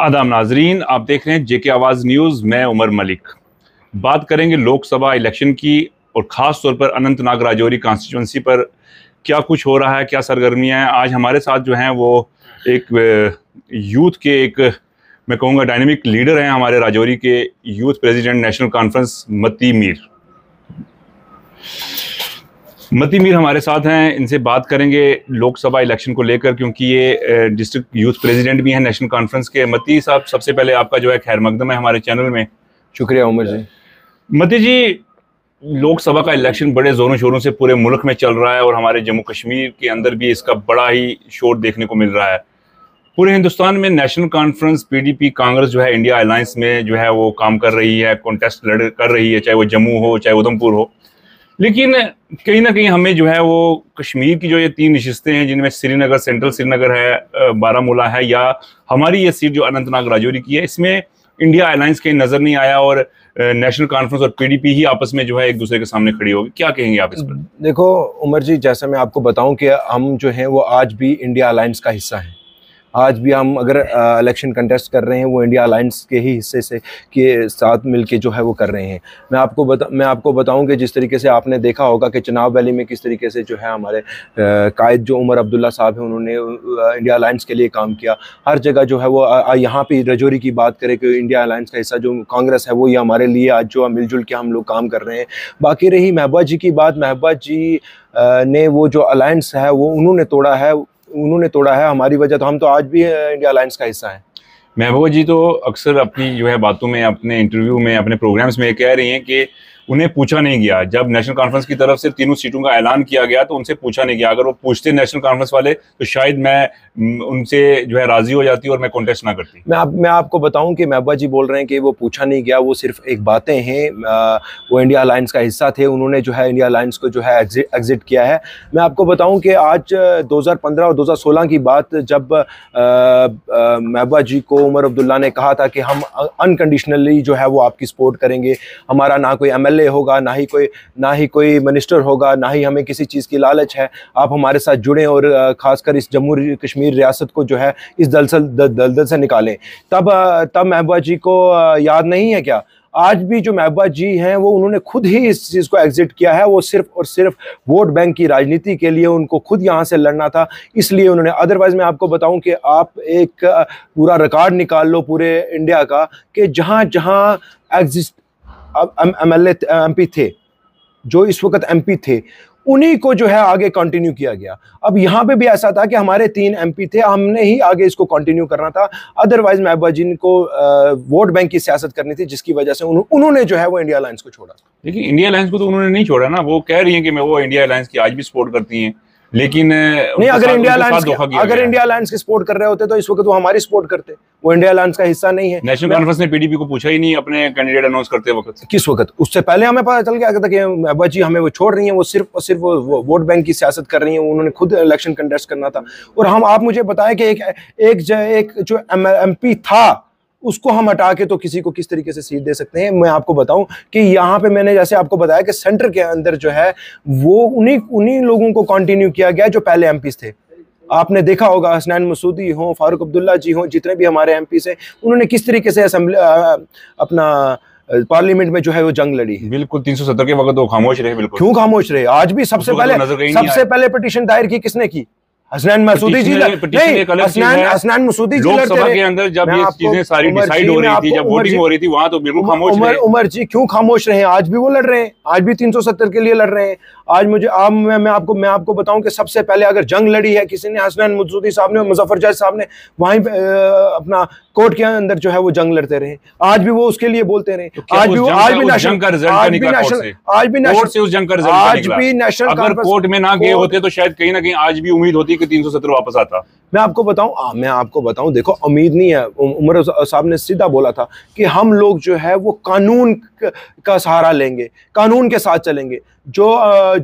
आदाम नाजरीन आप देख रहे हैं जेके आवाज़ न्यूज़ मैं उमर मलिक बात करेंगे लोकसभा इलेक्शन की और ख़ास तौर पर अनंतनाग राजौरी कॉन्स्टिट्यूंसी पर क्या कुछ हो रहा है क्या सरगर्मियाँ हैं आज हमारे साथ जो हैं वो एक यूथ के एक मैं कहूँगा डायनेमिक लीडर हैं हमारे राजौरी के यूथ प्रेसिडेंट नेशनल कॉन्फ्रेंस मती मीर मती मीर हमारे साथ हैं इनसे बात करेंगे लोकसभा इलेक्शन को लेकर क्योंकि ये डिस्ट्रिक्ट यूथ प्रेसिडेंट भी हैं नेशनल कॉन्फ्रेंस के मती साहब सबसे पहले आपका जो है खैर मकदम है हमारे चैनल में शुक्रिया उमर जी मती जी लोकसभा का इलेक्शन बड़े ज़ोरों शोरों से पूरे मुल्क में चल रहा है और हमारे जम्मू कश्मीर के अंदर भी इसका बड़ा ही शोर देखने को मिल रहा है पूरे हिंदुस्तान में नेशनल कॉन्फ्रेंस पीडीपी कांग्रेस जो है इंडिया अलायंस में जो है वो काम कर रही है कॉन्टेस्ट लड़ कर रही है चाहे वो जम्मू हो चाहे उधमपुर हो लेकिन कहीं ना कहीं हमें जो है वो कश्मीर की जो ये तीन नशस्तें हैं जिनमें श्रीनगर सेंट्रल श्रीनगर है बारामूला है या हमारी ये सीट जो अनंतनाग राजौरी की है इसमें इंडिया एयरलाइंस कहीं नजर नहीं आया और नेशनल कॉन्फ्रेंस और पीडीपी ही आपस में जो है एक दूसरे के सामने खड़ी होगी क्या कहेंगे आप इस पर देखो उमर जी जैसा मैं आपको बताऊं कि हम जो हैं वो आज भी इंडिया अलायंस का हिस्सा हैं आज भी हम अगर इलेक्शन कंटेस्ट कर रहे हैं वो इंडिया अलाइंस के ही हिस्से से के साथ मिल के जो है वो कर रहे हैं मैं आपको बता मैं आपको बताऊं कि जिस तरीके से आपने देखा होगा कि चुनाव वैली में किस तरीके से जो है हमारे कायद जो उमर अब्दुल्ला साहब हैं उन्होंने इंडिया अलाइंस के लिए काम किया हर जगह जो है वो यहाँ पर रजौरी की बात करें कि इंडिया अलाइंस का हिस्सा जो कांग्रेस है वो ये हमारे लिए आज जो मिलजुल के हम लोग काम कर रहे हैं बाकी रही महबा जी की बात महबा जी ने वो जो अलायंस है वो उन्होंने तोड़ा है उन्होंने तोड़ा है हमारी वजह तो हम तो आज भी इंडिया अलायंस का हिस्सा है महबूबा जी तो अक्सर अपनी जो है बातों में अपने इंटरव्यू में अपने प्रोग्राम्स में कह रही हैं कि उन्हें पूछा नहीं गया जब नेशनल कॉन्फ्रेंस की तरफ से तीनों सीटों का ऐलान किया गया तो उनसे पूछा नहीं गया अगर वो पूछते नेशनल कॉन्फ्रेंस वाले तो शायद मैं उनसे जो है राजी हो जाती और मैं कॉन्टेस्ट ना करती मैं आप मैं आपको बताऊं कि महबा जी बोल रहे हैं कि वो पूछा नहीं गया वो सिर्फ एक बातें हैं वो इंडिया अलायंस का हिस्सा थे उन्होंने जो है इंडिया अलायंस को जो है एग्जिट किया है मैं आपको बताऊँ कि आज दो और दो की बात जब महबा जी को उमर अब्दुल्ला ने कहा था कि हम अनकंडीशनली जो है वो आपकी सपोर्ट करेंगे हमारा ना कोई एम एमएलए होगा ना ही कोई ना ही कोई मिनिस्टर होगा ना ही हमें किसी चीज़ की लालच है आप हमारे साथ जुड़ें और ख़ासकर इस जम्मू कश्मीर रियासत को जो है इस दलसल दलदल से निकालें तब तब महबूबा जी को याद नहीं है क्या आज भी जो महबूबा जी हैं वो उन्होंने खुद ही इस चीज़ को एग्जिट किया है वो सिर्फ और सिर्फ वोट बैंक की राजनीति के लिए उनको खुद यहाँ से लड़ना था इसलिए उन्होंने अदरवाइज़ मैं आपको बताऊं कि आप एक पूरा रिकॉर्ड निकाल लो पूरे इंडिया का कि जहाँ जहाँ एग्जिस्ट अब एम एल थे जो इस वक्त एम थे उन्हीं को जो है आगे कंटिन्यू किया गया अब यहाँ पे भी ऐसा था कि हमारे तीन एमपी थे हमने ही आगे इसको कंटिन्यू करना था अदरवाइज महबूबा जिन को वोट बैंक की सियासत करनी थी जिसकी वजह से उन्होंने जो है वो इंडिया अलायंस को छोड़ा देखिए इंडिया अलायंस को तो उन्होंने नहीं छोड़ा ना वो कह रही है कि मैं वो इंडिया अलायंस की आज भी सपोर्ट करती हैं लेकिन नहीं अगर इंडिया लायंस अगर इंडिया लायंस की सपोर्ट कर रहे होते तो इस वक्त वो हमारी सपोर्ट करते वो इंडिया लायंस का हिस्सा नहीं है नेशनल कॉन्फ्रेंस ने पीडीपी को पूछा ही नहीं अपने कैंडिडेट अनाउंस करते वक्त किस वक्त उससे पहले हमें पता चल गया था कि अब्बा जी हमें वो छोड़ रही है वो सिर्फ और सिर्फ वोट बैंक की सियासत कर रही है उन्होंने खुद इलेक्शन कंटेस्ट करना था और हम आप मुझे बताएं कि एक जो एम पी था उसको हम हटा के तो किसी को किस तरीके से सीट दे सकते हैं मैं आपको बताऊं कि यहाँ पे मैंने जैसे आपको बताया कि सेंटर के अंदर जो है वो उन्हीं उन्हीं लोगों को कंटिन्यू किया गया जो पहले एम थे आपने देखा होगा हसनैन मसूदी हो फारूक अब्दुल्ला जी हों जितने भी हमारे एम हैं उन्होंने किस तरीके से असम्बली अपना पार्लियामेंट में जो है वो जंग लड़ी बिल्कुल 370 के वक्त तो वो खामोश रहे बिल्कुल क्यों खामोश रहे आज भी सबसे तो पहले सबसे पहले पिटिशन दायर की किसने की हसनैन मसूदी जी हसनैन मसूदी जी लोकसभा के अंदर जब ये चीजें सारी डिसाइड हो रही थी जब वोटिंग हो रही थी वहां तो बिल्कुल खामोश उमर उमर जी क्यों खामोश रहे आज भी वो लड़ रहे हैं आज भी 370 के लिए लड़ रहे हैं आज मुझे आप मैं, मैं आपको मैं आपको बताऊं कि सबसे पहले अगर जंग लड़ी है किसी ने हसनैन मसूदी साहब ने मुजफ्फर जज साहब ने वहीं अपना कोर्ट के अंदर जो है वो जंग लड़ते रहे आज भी वो उसके लिए बोलते रहे तो आज भी वो आज भी नेशनल आज भी नेशनल आज भी नेशनल अगर कोर्ट में ना गए होते तो शायद कहीं ना कहीं आज भी उम्मीद होती कि तीन सौ सत्रह वापस आता मैं आपको बताऊं मैं आपको बताऊं देखो उम्मीद नहीं है उमर साहब ने सीधा बोला था कि हम लोग जो है वो कानून का सहारा लेंगे कानून के साथ चलेंगे जो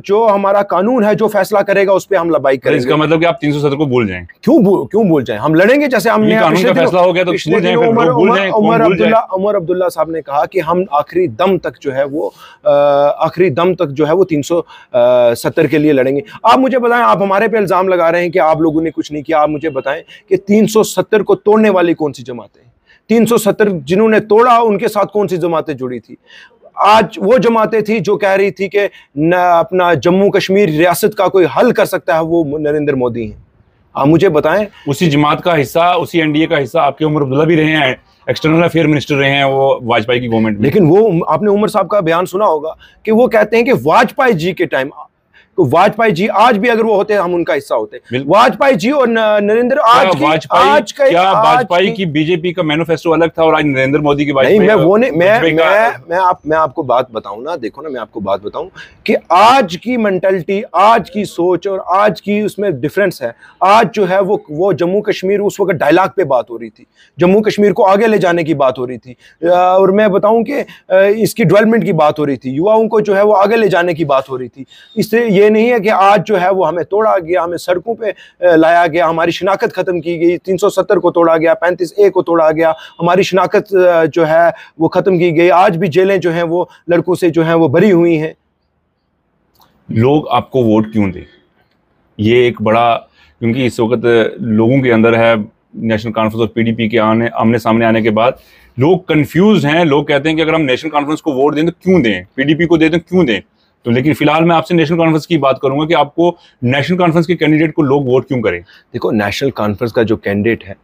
जो हमारा कानून है जो फैसला करेगा उस पर हम लबाई तो करेंगे इसका मतलब कि आप 370 को भूल जाएं क्यों भूल क्यों भूल जाएं हम लड़ेंगे जैसे हमने कानून का फैसला हो गया तो उमर अब्दुल्ला उमर अब्दुल्ला साहब ने कहा कि हम आखिरी दम तक जो है वो आखिरी दम तक जो है वो तीन सत्तर के लिए लड़ेंगे आप मुझे बताएं आप हमारे पे इल्ज़ाम लगा रहे हैं कि आप लोगों ने कुछ नहीं किया आप मुझे बताएं कि तीन सौ सत्तर को तोड़ने वाली कौन सी जमातें तीन सौ सत्तर जिन्होंने तोड़ा उनके साथ कौन सी जमातें जुड़ी थी आज वो जमातें थी जो कह रही थी कि अपना जम्मू कश्मीर रियासत का कोई हल कर सकता है वो नरेंद्र मोदी हैं आप मुझे बताएं उसी जमात का हिस्सा उसी एनडीए का हिस्सा आपके उमर अब्दुल्ला भी रहे हैं एक्सटर्नल अफेयर मिनिस्टर रहे हैं वो वाजपेयी की गवर्नमेंट लेकिन वो आपने उमर साहब का बयान सुना होगा कि वो कहते हैं कि वाजपेयी जी के टाइम तो वाजपेयी जी आज भी अगर वो होते हम उनका हिस्सा होते वाजपेयी जी और नरेंद्र आज वाजपेयी आज क्या वाजपेयी की बीजेपी का मैनोफेस्टो अलग था और आज नरेंद्र मोदी की नहीं मैं वो नहीं मैं मैं मैं आप मैं आपको बात बताऊं ना देखो ना मैं आपको बात बताऊं कि आज की मेंटेलिटी आज की सोच और आज की उसमें डिफरेंस है आज जो है वो वो जम्मू कश्मीर उस वक्त डायलॉग पे बात हो रही थी जम्मू कश्मीर को आगे ले जाने की बात हो रही थी और मैं बताऊं कि इसकी डेवलपमेंट की बात हो रही थी युवाओं को जो है वो आगे ले जाने की बात हो रही थी इससे ये नहीं है कि आज जो है वो हमें तोड़ा गया हमें सड़कों पे लाया गया हमारी शिनाखत ख़त्म की गई 370 को तोड़ा गया 35 ए को तोड़ा गया हमारी शिनाखत जो है वो ख़त्म की गई आज भी जेलें जो हैं वो लड़कों से जो हैं वो भरी हुई हैं लोग आपको वोट क्यों दें ये एक बड़ा क्योंकि इस वक्त लोगों के अंदर है नेशनल कॉन्फ्रेंस और पी के आने आमने सामने आने के बाद लोग कंफ्यूज हैं लोग कहते हैं कि अगर हम नेशनल कॉन्फ्रेंस को वोट दें तो क्यों दें पीडीपी को दें तो क्यों दें तो लेकिन फिलहाल मैं आपसे नेशनल कॉन्फ्रेंस की बात करूंगा कि आपको नेशनल कॉन्फ्रेंस के कैंडिडेट को लोग वोट क्यों करें देखो नेशनल कॉन्फ्रेंस का जो कैंडिडेट है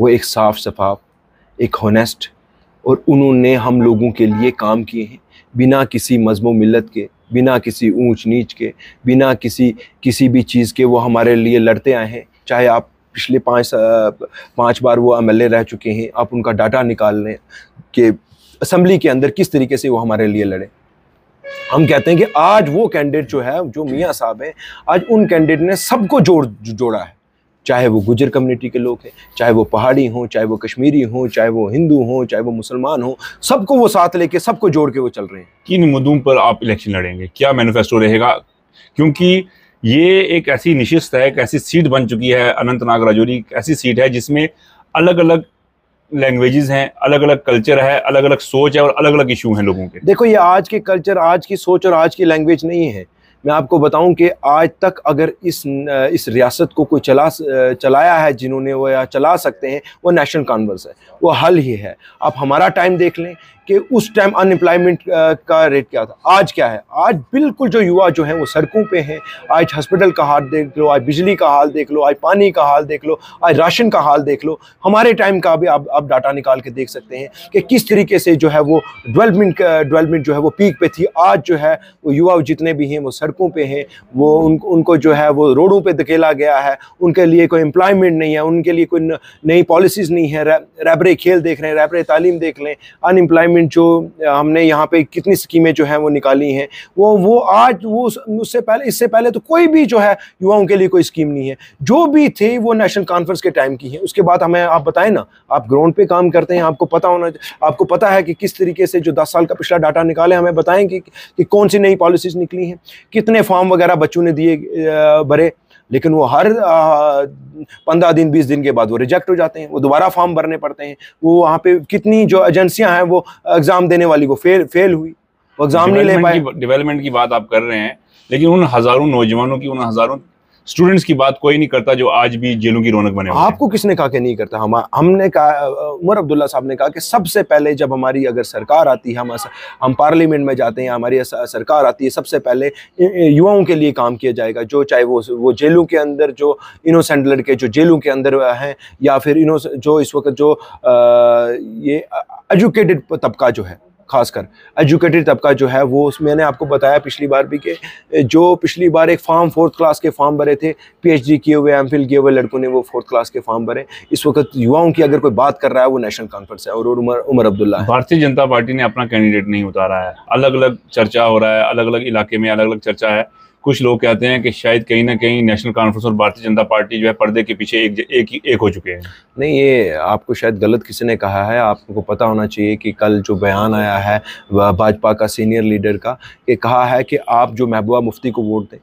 वो एक साफ शफाफ एक होनेस्ट और उन्होंने हम लोगों के लिए काम किए हैं बिना किसी मजमो मिलत के बिना किसी ऊंच नीच के बिना किसी किसी भी चीज़ के वो हमारे लिए लड़ते आए हैं चाहे आप पिछले पाँच पाँच बार वो एम रह चुके हैं आप उनका डाटा निकाल लें कि असम्बली के अंदर किस तरीके से वो हमारे लिए लड़े हम कहते हैं कि आज वो कैंडिडेट जो है जो मियाँ साहब हैं आज उन कैंडिडेट ने सबको जोड़ जोड़ा है चाहे वो गुजर कम्युनिटी के लोग हैं चाहे वो पहाड़ी हों चाहे वो कश्मीरी हों चाहे वो हिंदू हों चाहे वो मुसलमान हों सबको वो साथ लेके सबको जोड़ के वो चल रहे हैं किन मुद्दों पर आप इलेक्शन लड़ेंगे क्या मैनिफेस्टो रहेगा क्योंकि ये एक ऐसी निशिस्त है एक ऐसी सीट बन चुकी है अनंतनाग राजौरी ऐसी सीट है जिसमें अलग अलग लैंग्वेजेस हैं अलग अलग कल्चर है अलग अलग सोच है और अलग अलग इशू हैं लोगों के देखो ये आज के कल्चर आज की सोच और आज की लैंग्वेज नहीं है मैं आपको बताऊं कि आज तक अगर इस इस रियासत को कोई चला चलाया है जिन्होंने वो या चला सकते हैं वो नेशनल कॉन्वर्स है वो हल ही है आप हमारा टाइम देख लें कि उस टाइम अनएम्प्लॉयमेंट का रेट क्या था आज क्या है आज बिल्कुल जो युवा जो है वो सड़कों पे हैं आज हॉस्पिटल का हाल देख लो आज बिजली का हाल देख लो आज पानी का हाल देख लो आज राशन का हाल देख लो हमारे टाइम का भी आप आप डाटा निकाल के देख सकते हैं कि किस तरीके से जो है वो डेवलपमेंट डेवलपमेंट जो है वो पीक पे थी आज जो है वो युवा जितने भी हैं वो सड़कों पर हैं वो उनको उनको जो है वो रोडों पर धकेला गया है उनके लिए कोई एम्प्लॉयमेंट नहीं है उनके लिए कोई नई पॉलिसीज़ नहीं है रैबरे खेल देख रहे हैं रैबरे तालीम देख लें अनएम्प्लॉयमेंट गवर्नमेंट जो हमने यहाँ पे कितनी स्कीमें जो है वो निकाली हैं वो वो आज वो उससे पहले इससे पहले तो कोई भी जो है युवाओं के लिए कोई स्कीम नहीं है जो भी थी वो नेशनल कॉन्फ्रेंस के टाइम की है उसके बाद हमें आप बताएं ना आप ग्राउंड पे काम करते हैं आपको पता होना आपको पता है कि किस तरीके से जो दस साल का पिछला डाटा निकाले हमें बताएं कि, कि कौन सी नई पॉलिसीज निकली हैं कितने फॉर्म वगैरह बच्चों ने दिए भरे लेकिन वो हर पंद्रह दिन बीस दिन के बाद वो रिजेक्ट हो जाते हैं वो दोबारा फॉर्म भरने पड़ते हैं वो वहाँ पे कितनी जो एजेंसियाँ हैं वो एग्ज़ाम देने वाली को फेल फेल हुई वो एग्ज़ाम नहीं ले पाए डेवलपमेंट की बात आप कर रहे हैं लेकिन उन हज़ारों नौजवानों की उन हज़ारों स्टूडेंट्स की बात कोई नहीं करता जो आज भी जेलों की रौनक बने आपको किसने कहा कि नहीं करता हम हमने कहा उमर अब्दुल्ला साहब ने कहा कि सबसे पहले जब हमारी अगर सरकार आती है हम हम पार्लियामेंट में जाते हैं हमारी सरकार आती है सबसे पहले युवाओं के लिए काम किया जाएगा जो चाहे वो वो जेलों के अंदर जो इनोसेंट लड़के जो जेलों के अंदर हैं या फिर इनो जो इस वक्त जो आ, ये एजुकेटेड तबका जो है खासकर एजुकेटेड तबका जो है वो मैंने आपको बताया पिछली बार भी कि जो पिछली बार एक फार्म फोर्थ क्लास के फार्म भरे थे पीएचडी किए हुए एम किए हुए लड़कों ने वो फोर्थ क्लास के फार्म भरे इस वक्त युवाओं की अगर कोई बात कर रहा है वो नेशनल कॉन्फ्रेंस है और उमर उमर अब्दुल्ला भारतीय जनता पार्टी ने अपना कैंडिडेट नहीं उतारा है अलग अलग चर्चा हो रहा है अलग अलग इलाके में अलग अलग चर्चा है कुछ लोग कहते हैं कि शायद कहीं ना कहीं नेशनल कॉन्फ्रेंस और भारतीय जनता पार्टी जो है पर्दे के पीछे एक एक, एक हो चुके हैं नहीं ये आपको शायद गलत किसी ने कहा है आपको पता होना चाहिए कि कल जो बयान आया है भाजपा का सीनियर लीडर का ये कहा है कि आप जो महबूबा मुफ्ती को वोट दें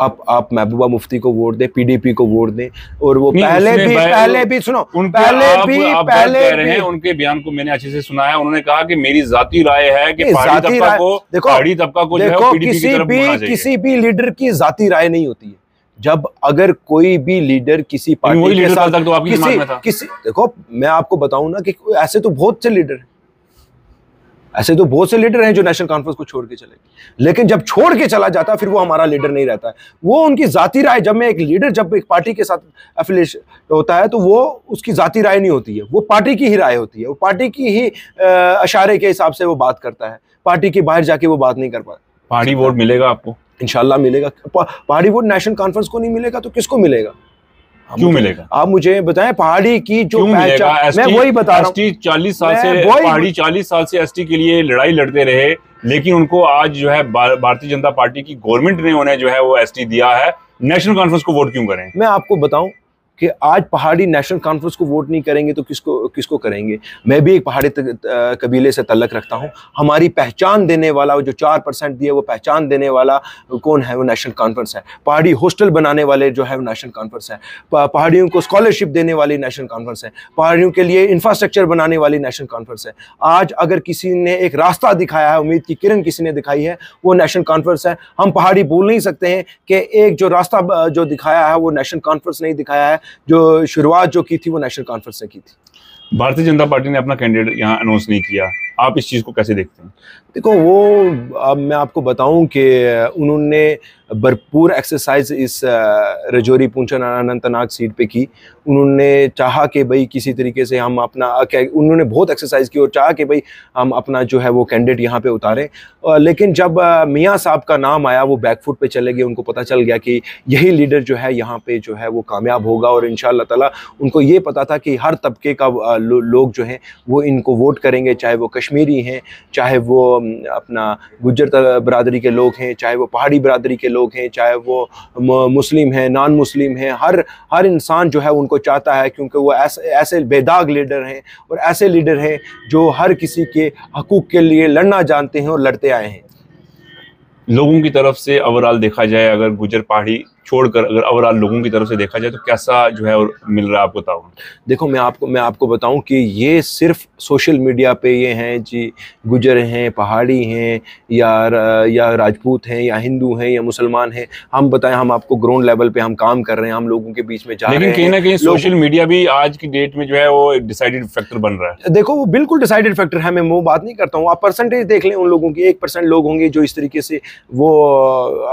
आप आप महबूबा मुफ्ती को वोट दें पीडीपी को वोट दें और वो पहले भी पहले भी सुनो पहले आप, भी आप पहले भी रहे हैं उनके बयान को मैंने अच्छे से सुना है उन्होंने कहा कि मेरी जाति राय है कि पहाड़ी तबका को देखो पहाड़ी तबका को देखो किसी भी किसी भी लीडर की जाति राय नहीं होती है जब अगर कोई भी लीडर किसी पार्टी के साथ तो किसी किसी देखो मैं आपको बताऊं ना कि ऐसे तो बहुत से लीडर हैं ऐसे तो बहुत से लीडर हैं जो नेशनल कॉन्फ्रेंस को छोड़ के चले लेकिन जब छोड़ के चला जाता फिर वो हमारा लीडर नहीं रहता है वो उनकी जाति राय जब मैं एक लीडर जब एक पार्टी के साथ एफिलेशन होता है तो वो उसकी जाति राय नहीं होती है वो पार्टी की ही राय होती है वो पार्टी की ही अशारे के हिसाब से वो बात करता है पार्टी के बाहर जाके वो बात नहीं कर पाता पहाड़ी वोट मिलेगा आपको इनशाला मिलेगा पहाड़ी वोट नेशनल कॉन्फ्रेंस को नहीं मिलेगा तो किसको मिलेगा हाँ, क्यों मिलेगा आप मुझे बताएं पहाड़ी की जो मैं वही बता रहा हूँ चालीस साल से पहाड़ी चालीस साल से एसटी के लिए लड़ाई लड़ते रहे लेकिन उनको आज जो है भारतीय जनता पार्टी की गवर्नमेंट ने उन्हें जो है वो एसटी दिया है नेशनल कॉन्फ्रेंस को वोट क्यों करें मैं आपको बताऊं कि आज पहाड़ी नेशनल कॉन्फ्रेंस को वोट नहीं करेंगे तो किसको किसको करेंगे मैं भी एक पहाड़ी कबीले से तल्लक रखता हूँ हमारी पहचान देने वाला जो चार परसेंट दिए वो पहचान देने वाला कौन है वो नेशनल कॉन्फ्रेंस है पहाड़ी हॉस्टल बनाने वाले जो है वो नेशनल कॉन्फ्रेंस है पहाड़ियों को स्कॉलरशिप देने वाली नेशनल कॉन्फ्रेंस है पहाड़ियों के लिए इंफ्रास्ट्रक्चर बनाने वाली नेशनल कॉन्फ्रेंस है आज अगर किसी ने एक रास्ता दिखाया है उम्मीद की किरण किसी ने दिखाई है वो नेशनल कॉन्फ्रेंस है हम पहाड़ी बोल नहीं सकते हैं कि एक जो रास्ता जो दिखाया है वो नेशनल कॉन्फ्रेंस नहीं दिखाया है जो शुरुआत जो की थी वो नेशनल कॉन्फ्रेंस ने की थी भारतीय जनता पार्टी ने अपना कैंडिडेट यहाँ अनाउंस नहीं किया आप इस चीज़ को कैसे देखते हैं देखो वो अब मैं आपको बताऊं कि उन्होंने भरपूर एक्सरसाइज इस रजौरी पूंछन अनंतनाग सीट पे की उन्होंने चाहा कि भाई किसी तरीके से हम अपना उन्होंने बहुत एक्सरसाइज की और चाहा कि भाई हम अपना जो है वो कैंडिडेट यहाँ पे उतारें लेकिन जब मियाँ साहब का नाम आया वो बैकफुट पे चले गए उनको पता चल गया कि यही लीडर जो है यहाँ पे जो है वो कामयाब होगा और इन ताला उनको ये पता था कि हर तबके का लोग जो हैं वो इनको वोट करेंगे चाहे वो कश कश्मीरी हैं चाहे वो अपना गुजर बरदरी के लोग हैं चाहे वो पहाड़ी बरदरी के लोग हैं चाहे वो मुस्लिम हैं नॉन मुस्लिम हैं हर हर इंसान जो है उनको चाहता है क्योंकि वो ऐसे ऐसे बेदाग लीडर हैं और ऐसे लीडर हैं जो हर किसी के हकूक़ के लिए लड़ना जानते हैं और लड़ते आए हैं लोगों की तरफ से ओवरऑल देखा जाए अगर गुजर पहाड़ी छोड़कर अगर ओवरऑल लोगों की तरफ से देखा जाए तो कैसा जो है और मिल रहा है आपको ताउन देखो मैं आपको मैं आपको बताऊं कि ये सिर्फ सोशल मीडिया पे ये हैं जी गुजर हैं पहाड़ी हैं या या राजपूत हैं या हिंदू हैं या मुसलमान हैं हम बताएं हम आपको ग्राउंड लेवल पे हम काम कर रहे हैं हम लोगों के बीच में जा लेकिन कहीं ना कहीं सोशल मीडिया भी आज की डेट में जो है वो एक डिसाइडेड फैक्टर बन रहा है देखो वो बिल्कुल डिसाइडेड फैक्टर है मैं वो बात नहीं करता हूँ आप परसेंटेज देख लें उन लोगों की एक परसेंट लोग होंगे जो इस तरीके से वो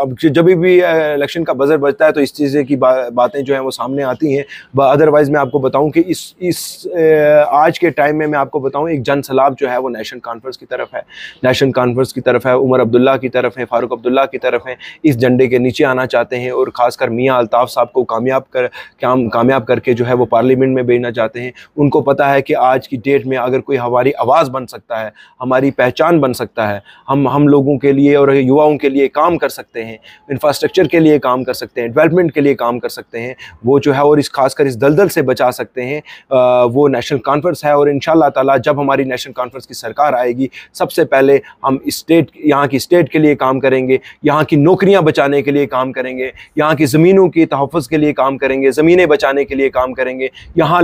अब जब भी इलेक्शन का बजट बचता है तो इस चीज़ की बा, बातें जो हैं वो सामने आती हैं अदरवाइज़ मैं आपको बताऊं कि इस इस आज के टाइम में मैं आपको बताऊं एक जन सलाब जो है वो नेशन कॉन्फ्रेंस की तरफ है नेशन कॉन्फ्रेंस की तरफ है उमर अब्दुल्ला की तरफ है फारूक अब्दुल्ला की तरफ है इस झंडे के नीचे आना चाहते हैं और ख़ासकर मियाँ अल्ताफ़ साहब को कामयाब कर काम कामयाब करके जो है वो पार्लियामेंट में भेजना चाहते हैं उनको पता है कि आज की डेट में अगर कोई हमारी आवाज़ बन सकता है हमारी पहचान बन सकता है हम हम लोगों के लिए और युवाओं के लिए काम कर सकते हैं इंफ्रास्ट्रक्चर के लिए काम कर सकते सकते हैं डेवलपमेंट के लिए काम कर सकते हैं वो जो है और इस खासकर इस दलदल से बचा सकते हैं आ, वो नेशनल कॉन्फ्रेंस है और इन ताला जब हमारी नेशनल कॉन्फ्रेंस की सरकार आएगी सबसे पहले हम स्टेट यहाँ की स्टेट के लिए काम करेंगे यहाँ की नौकरियाँ बचाने के लिए काम करेंगे यहाँ की ज़मीनों के तहफ़ के लिए काम करेंगे ज़मीनें बचाने के लिए काम करेंगे यहाँ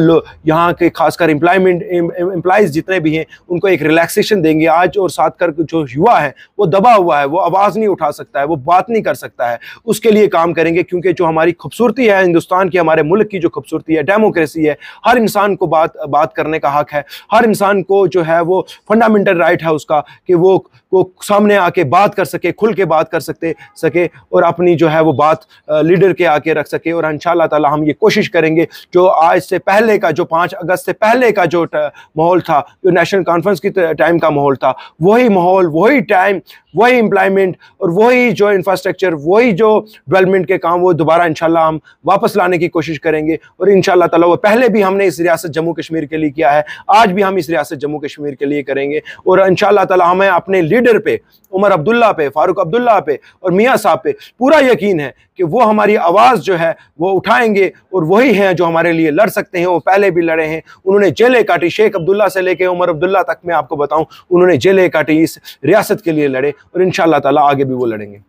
यहाँ के खासकर एम्प्लॉयमेंट एम्प्लॉज जितने भी हैं उनको एक रिलैक्सेशन देंगे आज और साथ कर जो युवा है वो दबा हुआ है वो आवाज़ नहीं उठा सकता है वो बात नहीं कर सकता है उसके लिए काम करेंगे करेंगे क्योंकि जो हमारी खूबसूरती है हिंदुस्तान की हमारे मुल्क की जो खूबसूरती है डेमोक्रेसी है हर इंसान को बात बात करने का हक है हर इंसान को जो है वो फंडामेंटल राइट है उसका कि वो वो सामने आके बात कर सके खुल के बात कर सकते सके और अपनी जो है वो बात लीडर के आके रख सके और इन ताला हम ये कोशिश करेंगे जो आज से पहले का जो पाँच अगस्त से पहले का जो माहौल था जो नेशनल कॉन्फ्रेंस की टाइम का माहौल था वही माहौल वही टाइम वही एम्प्लॉयमेंट और वही जो इंफ्रास्ट्रक्चर वही जो डेवलपमेंट के काम वो दोबारा इनशाला हम वापस लाने की कोशिश करेंगे और इन ताला वो पहले भी हमने इस रियासत जम्मू कश्मीर के लिए किया है आज भी हम इस रियासत जम्मू कश्मीर के लिए करेंगे और इन ताला हमें अपने लीडर पे उमर अब्दुल्ला पे फारूक अब्दुल्ला पे और मियाँ साहब पे पूरा यकीन है कि वो हमारी आवाज़ जो है वो उठाएंगे और वही हैं जो हमारे लिए लड़ सकते हैं वो पहले भी लड़े हैं उन्होंने जेलें काटी शेख अब्दुल्ला से लेके उमर अब्दुल्ला तक मैं आपको बताऊं उन्होंने जेलें काटी इस रियासत के लिए लड़े और इन ताला आगे भी वो लड़ेंगे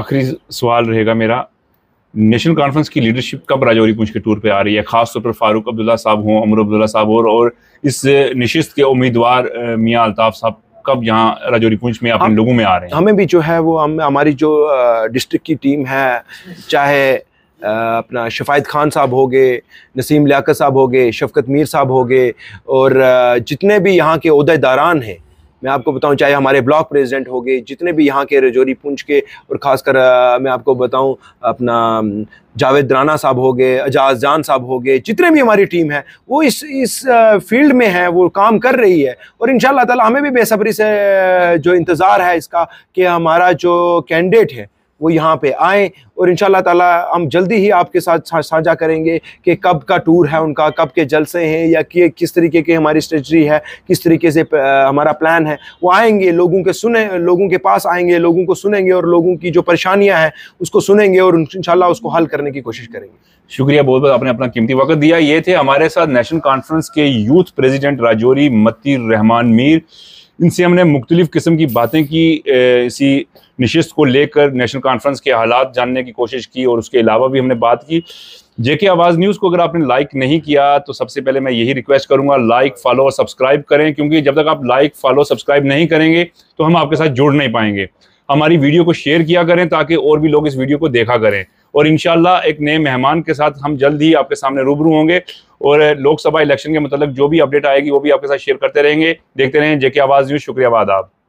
आखिरी सवाल रहेगा मेरा नेशनल कॉन्फ्रेंस की लीडरशिप कब राजौरी पूंछ के टूर पे आ रही है खासतौर पर फारूक अब्दुल्ला साहब हों अमर अब्दुल्ला साहब और, और इस नशस्त के उम्मीदवार मियाँ अल्ताफ साहब कब यहाँ राजौरी पूंछ में अपने हाँ, लोगों में आ रहे हैं हमें भी जो है वो हम हमारी जो डिस्ट्रिक्ट की टीम है चाहे अपना शफायत खान साहब हो गए नसीम लियाकत साहब हो गए शफकत मीर साहब हो गए और जितने भी यहाँ के अहदेदारान हैं मैं आपको बताऊं चाहे हमारे ब्लॉक प्रेसिडेंट हो गए जितने भी यहाँ के रजौरी पुंछ के और ख़ासकर मैं आपको बताऊं अपना जावेद राना साहब हो गए एजाज जान साहब हो गए जितने भी हमारी टीम है वो इस इस फील्ड में है वो काम कर रही है और इन ताला हमें भी बेसब्री से जो इंतज़ार है इसका कि हमारा जो कैंडिडेट है वो यहाँ पे आएँ और इन ताला हम जल्दी ही आपके साथ साझा करेंगे कि कब का टूर है उनका कब के जलसे हैं या कि किस तरीके की हमारी स्ट्रेटी है किस तरीके से हमारा प्लान है वो आएंगे लोगों के सुने लोगों के पास आएंगे लोगों को सुनेंगे और लोगों की जो परेशानियाँ हैं उसको सुनेंगे और इन उसको हल करने की कोशिश करेंगे शुक्रिया बहुत बहुत आपने अपना कीमती वक्त दिया ये थे हमारे साथ नेशनल कॉन्फ्रेंस के यूथ प्रेजिडेंट राजौरी मती रहमान मीर इनसे हमने मुख्तलिफ़ किस्म की बातें की इसी नशस्त को लेकर नेशनल कॉन्फ्रेंस के हालात जानने की कोशिश की और उसके अलावा भी हमने बात की जेके आवाज़ न्यूज़ को अगर आपने लाइक नहीं किया तो सबसे पहले मैं यही रिक्वेस्ट करूंगा लाइक फॉलो और सब्सक्राइब करें क्योंकि जब तक आप लाइक फॉलो सब्सक्राइब नहीं करेंगे तो हम आपके साथ जुड़ नहीं पाएंगे हमारी वीडियो को शेयर किया करें ताकि और भी लोग इस वीडियो को देखा करें और इन एक नए मेहमान के साथ हम जल्द ही आपके सामने रूबरू होंगे और लोकसभा इलेक्शन के मतलब जो भी अपडेट आएगी वो भी आपके साथ शेयर करते रहेंगे देखते रहें जेके आवाज़ न्यूज़ शुक्रिया आप